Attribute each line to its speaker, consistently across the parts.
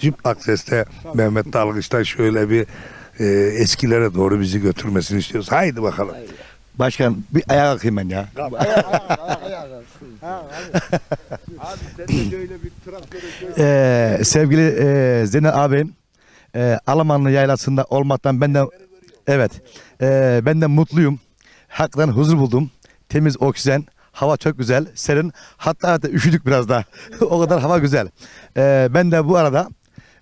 Speaker 1: Jip Akses'te Mehmet Dalgıç'tan şöyle bir e, eskilere doğru bizi götürmesini istiyoruz. Haydi bakalım. Başkan bir ayağa kalkayım ben ya. Ee, sevgili e, Zeynel abim e, Alamanlı yaylasında olmaktan ben de evet e, ben de mutluyum. Hakikaten huzur buldum. Temiz oksijen. Hava çok güzel, serin. Hatta hatta üşüdük biraz daha. o kadar hava güzel. Ee, ben de bu arada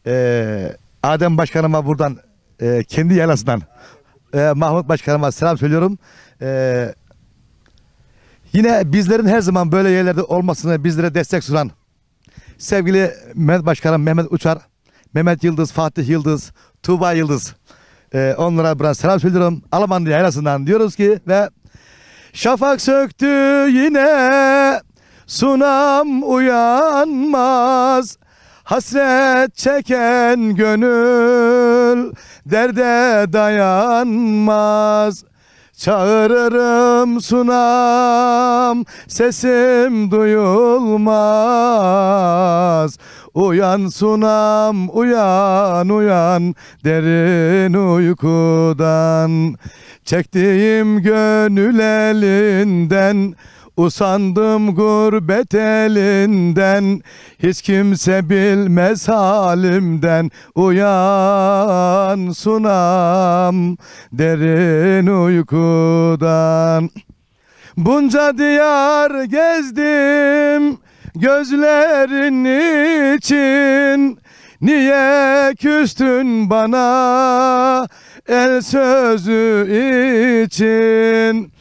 Speaker 1: ee, Adem Başkanıma buradan e, kendi yalasından e, Mahmut Başkanıma selam söylüyorum. E, yine bizlerin her zaman böyle yerlerde olmasını bizlere destek sunan sevgili Mehmet Başkanım Mehmet Uçar, Mehmet Yıldız, Fatih Yıldız, Tuğba Yıldız. E, onlara biraz selam söylüyorum. Almanya yaylasından diyoruz ki ve Şafak söktü yine
Speaker 2: sunam uyanmaz. Hasret çeken gönül derde dayanmaz. Çağırırım sunam sesim duyulmaz Uyan sunam uyan uyan derin uykudan Çektiğim gönül elinden Usandım gurbet elinden Hiç kimse bilmez halimden Uyan sunam derin uykudan Bunca diyar gezdim gözlerin için Niye küstün bana el sözü için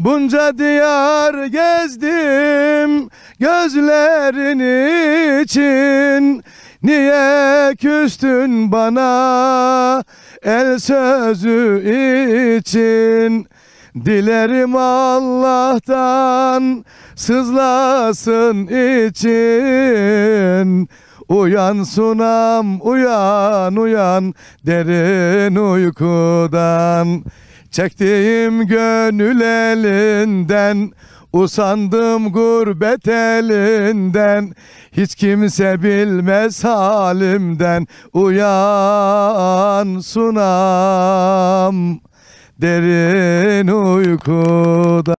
Speaker 2: Bunca diyar gezdim gözlerin için Niye küstün bana el sözü için Dilerim Allah'tan sızlasın için Uyan sunam uyan uyan derin uykudan Çektiğim gönül elinden Usandım gurbet elinden Hiç kimse bilmez halimden Uyan sunam Derin uykuda